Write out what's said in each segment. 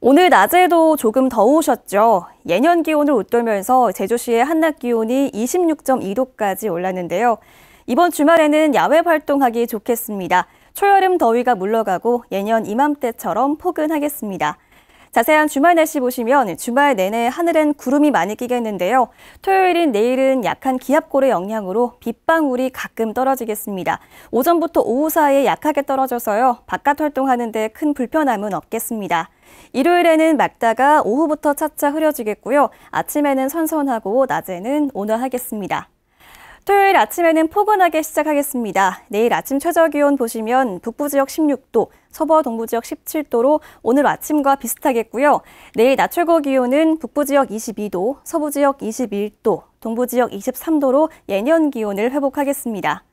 오늘 낮에도 조금 더우셨죠? 예년 기온을 웃돌면서 제주시의 한낮 기온이 26.2도까지 올랐는데요. 이번 주말에는 야외 활동하기 좋겠습니다. 초여름 더위가 물러가고 예년 이맘때처럼 포근하겠습니다. 자세한 주말 날씨 보시면 주말 내내 하늘엔 구름이 많이 끼겠는데요. 토요일인 내일은 약한 기압골의 영향으로 빗방울이 가끔 떨어지겠습니다. 오전부터 오후 사이에 약하게 떨어져서요. 바깥 활동하는데 큰 불편함은 없겠습니다. 일요일에는 맑다가 오후부터 차차 흐려지겠고요. 아침에는 선선하고 낮에는 온화하겠습니다. 토요일 아침에는 포근하게 시작하겠습니다. 내일 아침 최저 기온 보시면 북부 지역 16도, 서부 동부 지역 17도로 오늘 아침과 비슷하겠고요. 내일 낮 최고 기온은 북부 지역 22도, 서부 지역 21도, 동부 지역 23도로 예년 기온을 회복하겠습니다.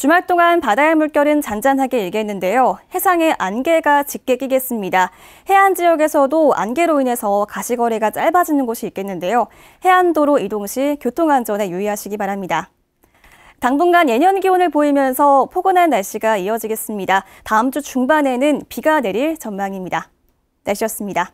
주말 동안 바다의 물결은 잔잔하게 일겠는데요. 해상에 안개가 짙게 끼겠습니다. 해안 지역에서도 안개로 인해서 가시거리가 짧아지는 곳이 있겠는데요. 해안도로 이동 시 교통안전에 유의하시기 바랍니다. 당분간 예년 기온을 보이면서 포근한 날씨가 이어지겠습니다. 다음 주 중반에는 비가 내릴 전망입니다. 날씨였습니다.